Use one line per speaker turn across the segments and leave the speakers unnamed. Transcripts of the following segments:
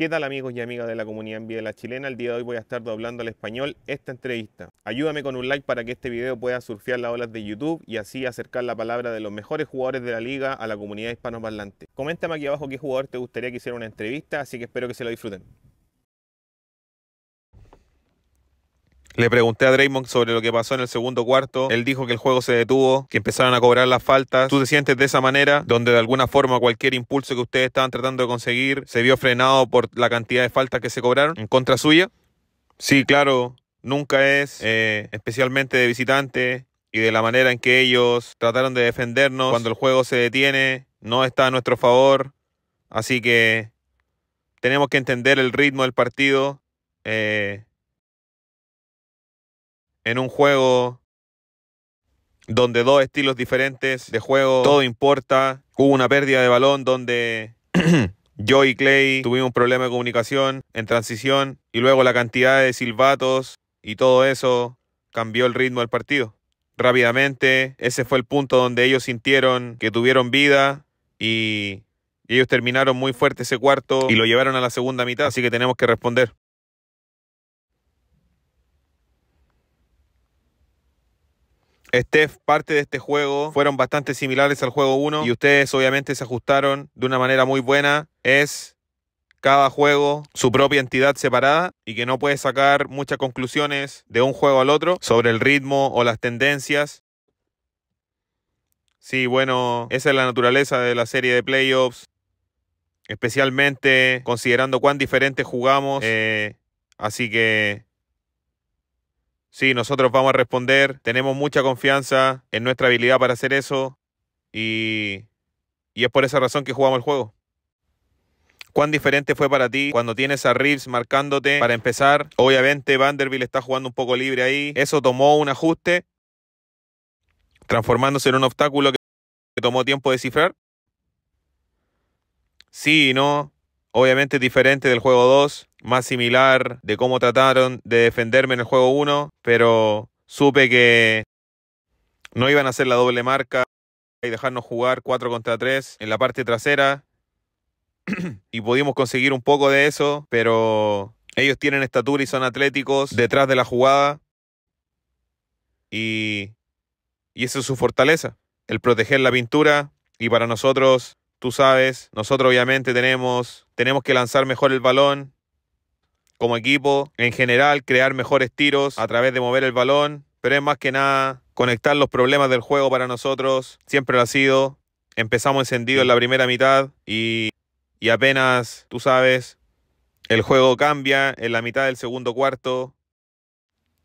¿Qué tal amigos y amigas de la comunidad en la chilena? El día de hoy voy a estar doblando al español esta entrevista. Ayúdame con un like para que este video pueda surfear las olas de YouTube y así acercar la palabra de los mejores jugadores de la liga a la comunidad hispanoparlante. Coméntame aquí abajo qué jugador te gustaría que hiciera una entrevista, así que espero que se lo disfruten. Le pregunté a Draymond sobre lo que pasó en el segundo cuarto. Él dijo que el juego se detuvo, que empezaron a cobrar las faltas. ¿Tú te sientes de esa manera? Donde de alguna forma cualquier impulso que ustedes estaban tratando de conseguir se vio frenado por la cantidad de faltas que se cobraron en contra suya. Sí, claro, nunca es, eh, especialmente de visitante y de la manera en que ellos trataron de defendernos cuando el juego se detiene, no está a nuestro favor. Así que tenemos que entender el ritmo del partido. Eh, en un juego donde dos estilos diferentes de juego, todo importa. Hubo una pérdida de balón donde yo y Clay tuvimos un problema de comunicación en transición y luego la cantidad de silbatos y todo eso cambió el ritmo del partido. Rápidamente, ese fue el punto donde ellos sintieron que tuvieron vida y ellos terminaron muy fuerte ese cuarto y lo llevaron a la segunda mitad, así que tenemos que responder. Steph, parte de este juego fueron bastante similares al juego 1 y ustedes obviamente se ajustaron de una manera muy buena. Es cada juego su propia entidad separada y que no puede sacar muchas conclusiones de un juego al otro sobre el ritmo o las tendencias. Sí, bueno, esa es la naturaleza de la serie de playoffs, especialmente considerando cuán diferentes jugamos. Eh, así que Sí, nosotros vamos a responder. Tenemos mucha confianza en nuestra habilidad para hacer eso. Y, y es por esa razón que jugamos el juego. ¿Cuán diferente fue para ti cuando tienes a Reeves marcándote para empezar? Obviamente Vanderbilt está jugando un poco libre ahí. Eso tomó un ajuste, transformándose en un obstáculo que tomó tiempo de cifrar. Sí no. Obviamente diferente del juego 2, más similar de cómo trataron de defenderme en el juego 1, pero supe que no iban a hacer la doble marca y dejarnos jugar 4 contra 3 en la parte trasera. y pudimos conseguir un poco de eso, pero ellos tienen estatura y son atléticos detrás de la jugada. Y, y esa es su fortaleza, el proteger la pintura. Y para nosotros Tú sabes, nosotros obviamente tenemos, tenemos que lanzar mejor el balón como equipo, en general crear mejores tiros a través de mover el balón, pero es más que nada conectar los problemas del juego para nosotros, siempre lo ha sido. Empezamos encendido en la primera mitad y, y apenas, tú sabes, el juego cambia en la mitad del segundo cuarto,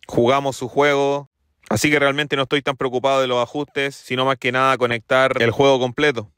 jugamos su juego, así que realmente no estoy tan preocupado de los ajustes, sino más que nada conectar el juego completo.